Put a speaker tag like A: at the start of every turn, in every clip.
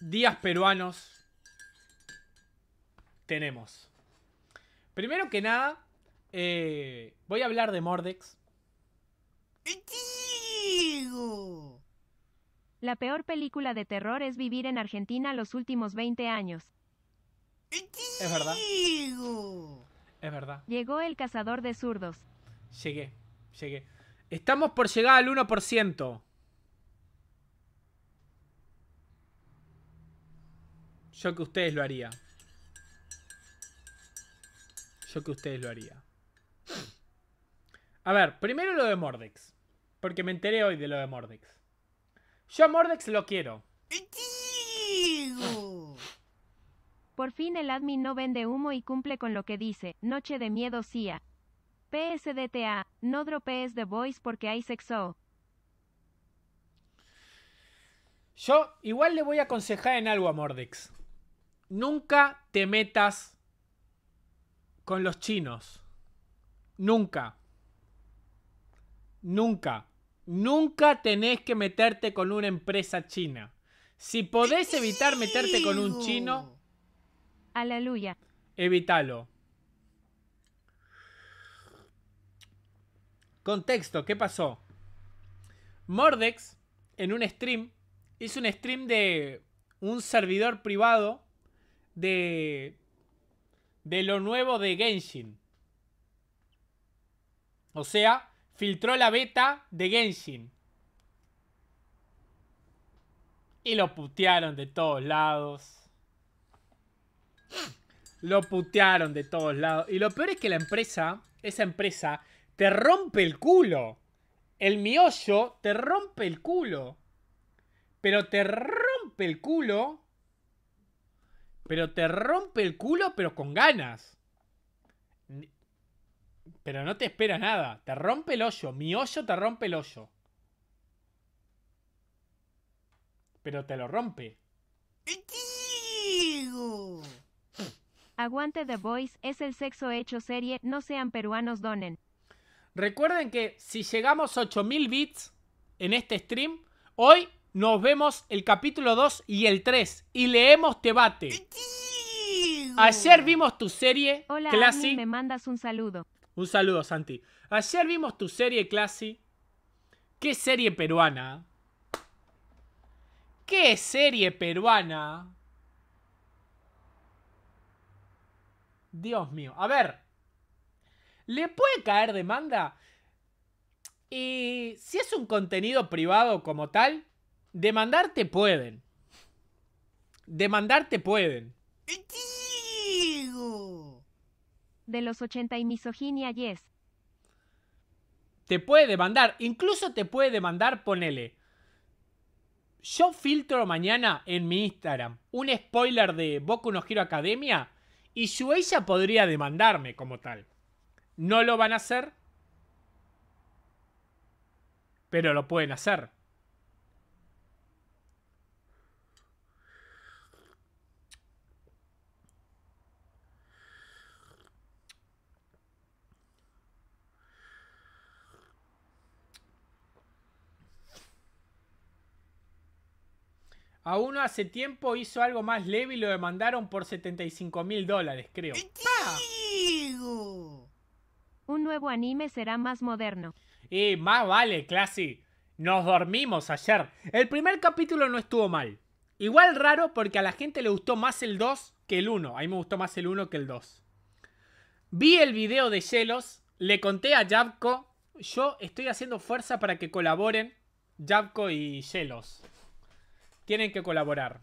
A: días peruanos tenemos? Primero que nada, eh, voy a hablar de Mordex.
B: La peor película de terror es vivir en Argentina los últimos 20 años.
A: Es verdad. Es verdad.
B: Llegó el cazador de zurdos.
A: Llegué, llegué. Estamos por llegar al 1%. Yo que ustedes lo haría. Yo que ustedes lo haría. A ver, primero lo de Mordex. Porque me enteré hoy de lo de Mordex. Yo a Mordex lo quiero.
B: Por fin el admin no vende humo y cumple con lo que dice. Noche de miedo CIA. PSDTA, no dropees The Voice porque hay sexo.
A: Yo igual le voy a aconsejar en algo a Mordex nunca te metas con los chinos. Nunca. Nunca. Nunca tenés que meterte con una empresa china. Si podés evitar meterte con un chino,
B: aleluya.
A: Evítalo. Contexto, ¿qué pasó? Mordex en un stream hizo un stream de un servidor privado de, de lo nuevo de Genshin. O sea, filtró la beta de Genshin. Y lo putearon de todos lados. Lo putearon de todos lados. Y lo peor es que la empresa, esa empresa, te rompe el culo. El miollo te rompe el culo. Pero te rompe el culo pero te rompe el culo, pero con ganas. Pero no te espera nada. Te rompe el hoyo. Mi hoyo te rompe el hoyo. Pero te lo rompe.
B: Aguante The Voice es el sexo hecho serie. No sean peruanos, donen.
A: Recuerden que si llegamos a 8000 bits en este stream, hoy nos vemos el capítulo 2 y el 3 y leemos Tebate. Ayer vimos tu
B: serie, Hola, Classy. me mandas un saludo.
A: Un saludo, Santi. Ayer vimos tu serie, Classy. ¿Qué serie peruana? ¿Qué serie peruana? Dios mío. A ver. ¿Le puede caer demanda? Y si es un contenido privado como tal, Demandarte pueden. Demandarte pueden.
B: De los 80 y misoginia, yes.
A: Te puede demandar, incluso te puede demandar, ponele. Yo filtro mañana en mi Instagram un spoiler de Boku no Giro Academia y ella podría demandarme como tal. No lo van a hacer, pero lo pueden hacer. A uno hace tiempo hizo algo más leve y lo demandaron por 75 mil dólares, creo.
B: Un nuevo anime será más moderno.
A: Y más vale, Classy. Nos dormimos ayer. El primer capítulo no estuvo mal. Igual raro porque a la gente le gustó más el 2 que el 1. A mí me gustó más el 1 que el 2. Vi el video de Yelos, le conté a Jabco. Yo estoy haciendo fuerza para que colaboren Jabco y Yelos. Tienen que colaborar.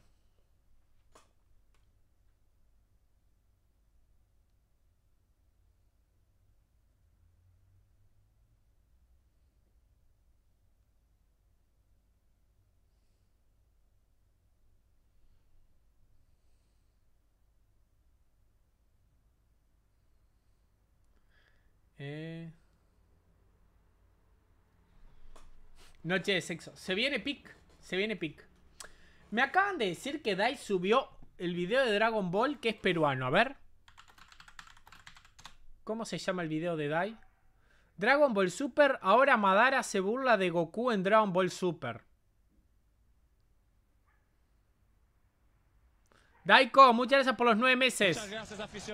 A: Eh. Noche de sexo. Se viene pic. Se viene pic. Me acaban de decir que Dai subió el video de Dragon Ball que es peruano. A ver. ¿Cómo se llama el video de Dai? Dragon Ball Super. Ahora Madara se burla de Goku en Dragon Ball Super. Daiko, muchas gracias por los nueve meses.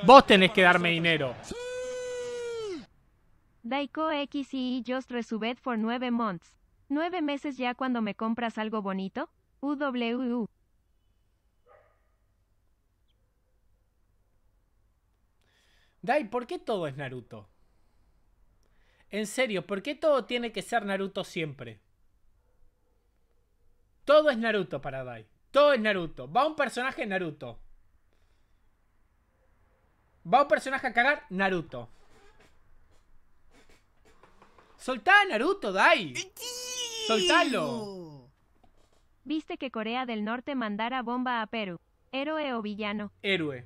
B: Vos tenés que darme dinero. Daiko X y just resubed for nueve months. ¿Nueve meses ya cuando me compras algo bonito? UWU.
A: Dai, ¿por qué todo es Naruto? En serio, ¿por qué todo tiene que ser Naruto siempre? Todo es Naruto para Dai. Todo es Naruto. Va un personaje Naruto. Va un personaje a cagar Naruto. Soltá a Naruto, Dai. Soltalo.
B: Viste que Corea del Norte mandara bomba a Perú. ¿Héroe o villano?
A: Héroe.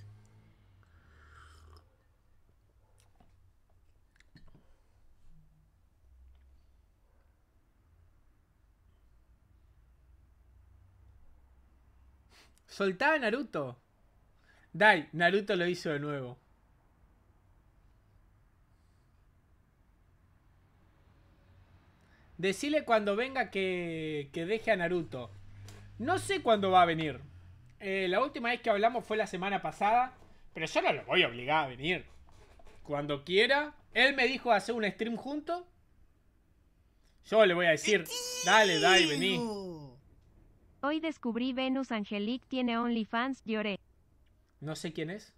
A: Soltaba Naruto. Dai, Naruto lo hizo de nuevo. Decile cuando venga que, que deje a Naruto. No sé cuándo va a venir. Eh, la última vez que hablamos fue la semana pasada, pero yo no lo voy a obligar a venir. Cuando quiera. Él me dijo hacer un stream junto.
B: Yo le voy a decir, dale, dale, vení. Hoy descubrí Venus Angelique tiene OnlyFans, lloré.
A: No sé quién es.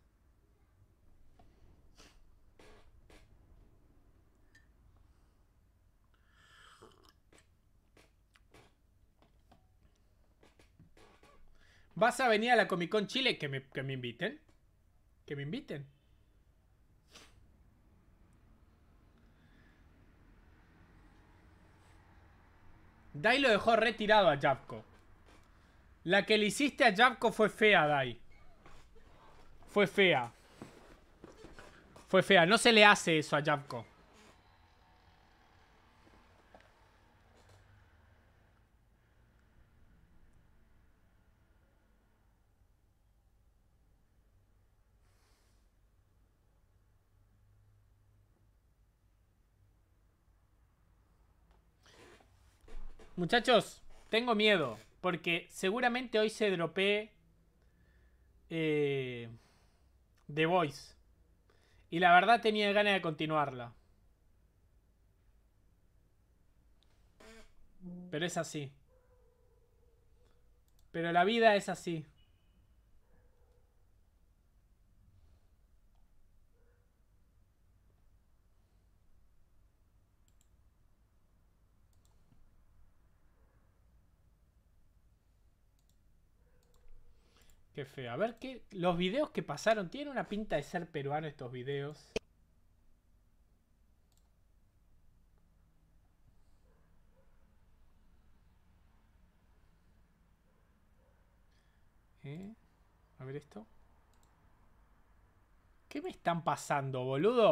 A: ¿Vas a venir a la Comic Con Chile? Que me, inviten. Que me inviten. Dai lo dejó retirado a Japco. La que le hiciste a Yavko fue fea, Dai. Fue fea. Fue fea. No se le hace eso a Japco. Muchachos, tengo miedo. Porque seguramente hoy se dropee eh, The Voice. Y la verdad tenía ganas de continuarla. Pero es así. Pero la vida es así. Qué feo. A ver, ¿qué, los videos que pasaron, ¿tienen una pinta de ser peruano estos videos? ¿Eh? A ver esto. ¿Qué me están pasando, boludo?